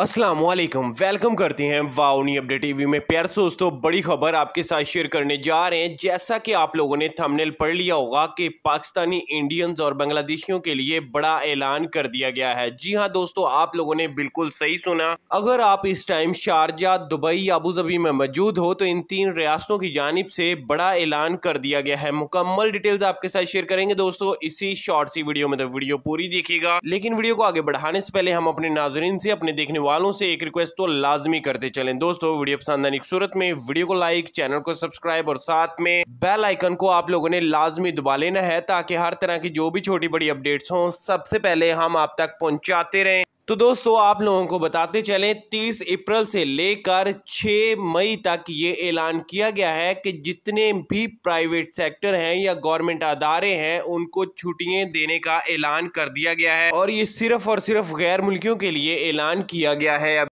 Aslam welcome करते हैं वाउनी update TV में प्यार दोस्तों बड़ी खबर आपके साथ शेयर करने जा रहे हैं जैसा कि आप लोगों ने थंबनेल पढ़ लिया होगा कि पाकिस्तानी इंडियंस और बांग्लादेशियों के लिए बड़ा ऐलान कर दिया गया है जी हां दोस्तों आप लोगों ने बिल्कुल सही सुना अगर आप इस टाइम शारजा दुबई आबूजबी में मौजूद हो तो इन तीन रियासतों की जानब से बड़ा ऐलान कर दिया गया है मुकम्मल डिटेल्स आपके साथ शेयर करेंगे दोस्तों इसी शॉर्ट सी वीडियो में तो वीडियो पूरी देखेगा लेकिन वीडियो को आगे बढ़ाने से पहले हम अपने नाजरन से अपने देखने वालों से एक रिक्वेस्ट तो लाजमी करते चले दोस्तों वीडियो पसंद आने की सूरत में वीडियो को लाइक चैनल को सब्सक्राइब और साथ में बेल आइकन को आप लोगों ने लाजमी दबा लेना है ताकि हर तरह की जो भी छोटी बड़ी अपडेट्स हों सबसे पहले हम आप तक पहुंचाते रहें तो दोस्तों आप लोगों को बताते चलें 30 अप्रैल से लेकर 6 मई तक ये ऐलान किया गया है कि जितने भी प्राइवेट सेक्टर हैं या गवर्नमेंट अदारे हैं उनको छुट्टियां देने का ऐलान कर दिया गया है और ये सिर्फ और सिर्फ गैर मुल्कियों के लिए ऐलान किया गया है